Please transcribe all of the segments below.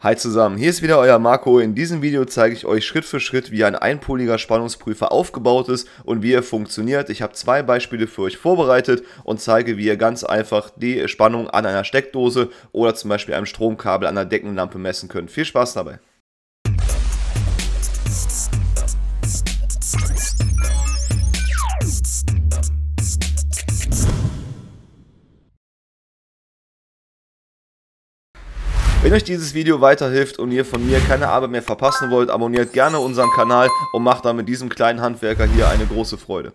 Hi zusammen, hier ist wieder euer Marco. In diesem Video zeige ich euch Schritt für Schritt, wie ein einpoliger Spannungsprüfer aufgebaut ist und wie er funktioniert. Ich habe zwei Beispiele für euch vorbereitet und zeige, wie ihr ganz einfach die Spannung an einer Steckdose oder zum Beispiel einem Stromkabel an der Deckenlampe messen könnt. Viel Spaß dabei! Wenn euch dieses Video weiterhilft und ihr von mir keine Arbeit mehr verpassen wollt, abonniert gerne unseren Kanal und macht dann mit diesem kleinen Handwerker hier eine große Freude.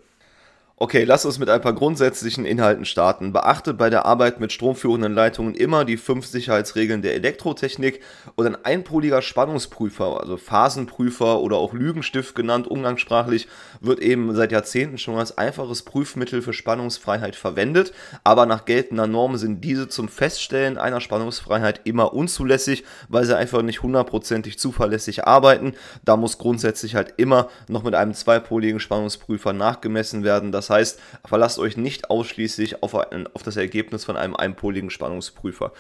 Okay, lass uns mit ein paar grundsätzlichen Inhalten starten. Beachte bei der Arbeit mit stromführenden Leitungen immer die fünf Sicherheitsregeln der Elektrotechnik und ein einpoliger Spannungsprüfer, also Phasenprüfer oder auch Lügenstift genannt umgangssprachlich, wird eben seit Jahrzehnten schon als einfaches Prüfmittel für Spannungsfreiheit verwendet. Aber nach geltender Norm sind diese zum Feststellen einer Spannungsfreiheit immer unzulässig, weil sie einfach nicht hundertprozentig zuverlässig arbeiten. Da muss grundsätzlich halt immer noch mit einem zweipoligen Spannungsprüfer nachgemessen werden. Das das heißt, verlasst euch nicht ausschließlich auf, ein, auf das Ergebnis von einem einpoligen Spannungsprüfer.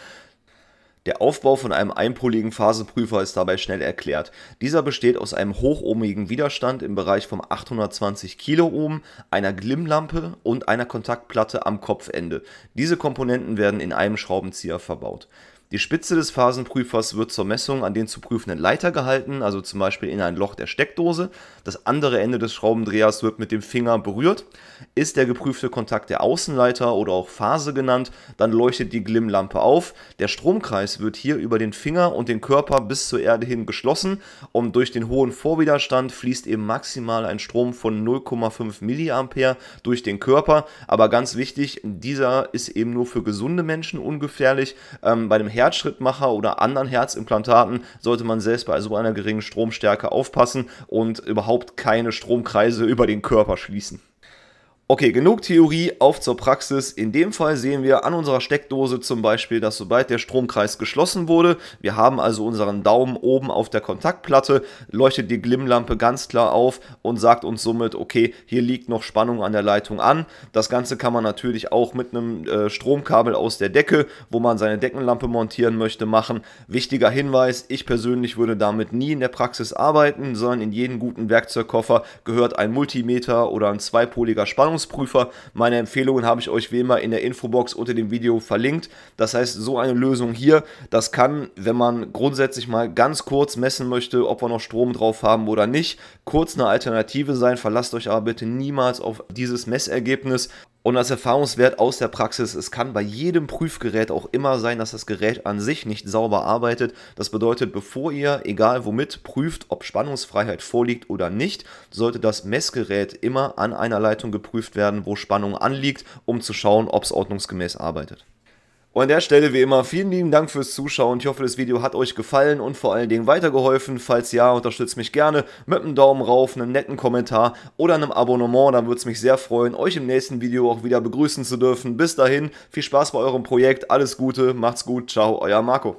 Der Aufbau von einem einpoligen Phasenprüfer ist dabei schnell erklärt. Dieser besteht aus einem hochohmigen Widerstand im Bereich von 820 Kiloohm, einer Glimmlampe und einer Kontaktplatte am Kopfende. Diese Komponenten werden in einem Schraubenzieher verbaut. Die Spitze des Phasenprüfers wird zur Messung an den zu prüfenden Leiter gehalten, also zum Beispiel in ein Loch der Steckdose. Das andere Ende des Schraubendrehers wird mit dem Finger berührt. Ist der geprüfte Kontakt der Außenleiter oder auch Phase genannt, dann leuchtet die Glimmlampe auf. Der Stromkreis wird hier über den Finger und den Körper bis zur Erde hin geschlossen und durch den hohen Vorwiderstand fließt eben maximal ein Strom von 0,5 mA durch den Körper. Aber ganz wichtig, dieser ist eben nur für gesunde Menschen ungefährlich. Ähm, bei dem Herzschrittmacher oder anderen Herzimplantaten sollte man selbst bei so einer geringen Stromstärke aufpassen und überhaupt keine Stromkreise über den Körper schließen. Okay, genug Theorie, auf zur Praxis. In dem Fall sehen wir an unserer Steckdose zum Beispiel, dass sobald der Stromkreis geschlossen wurde, wir haben also unseren Daumen oben auf der Kontaktplatte, leuchtet die Glimmlampe ganz klar auf und sagt uns somit, okay, hier liegt noch Spannung an der Leitung an. Das Ganze kann man natürlich auch mit einem äh, Stromkabel aus der Decke, wo man seine Deckenlampe montieren möchte, machen. Wichtiger Hinweis, ich persönlich würde damit nie in der Praxis arbeiten, sondern in jeden guten Werkzeugkoffer gehört ein Multimeter oder ein zweipoliger Spannungs Hausprüfer. Meine Empfehlungen habe ich euch wie immer in der Infobox unter dem Video verlinkt. Das heißt, so eine Lösung hier, das kann, wenn man grundsätzlich mal ganz kurz messen möchte, ob wir noch Strom drauf haben oder nicht, kurz eine Alternative sein. Verlasst euch aber bitte niemals auf dieses Messergebnis. Und als Erfahrungswert aus der Praxis, es kann bei jedem Prüfgerät auch immer sein, dass das Gerät an sich nicht sauber arbeitet. Das bedeutet, bevor ihr, egal womit, prüft, ob Spannungsfreiheit vorliegt oder nicht, sollte das Messgerät immer an einer Leitung geprüft werden, wo Spannung anliegt, um zu schauen, ob es ordnungsgemäß arbeitet. Und an der Stelle wie immer vielen lieben Dank fürs Zuschauen. Ich hoffe, das Video hat euch gefallen und vor allen Dingen weitergeholfen. Falls ja, unterstützt mich gerne mit einem Daumen rauf, einem netten Kommentar oder einem Abonnement. Dann würde es mich sehr freuen, euch im nächsten Video auch wieder begrüßen zu dürfen. Bis dahin, viel Spaß bei eurem Projekt, alles Gute, macht's gut, ciao, euer Marco.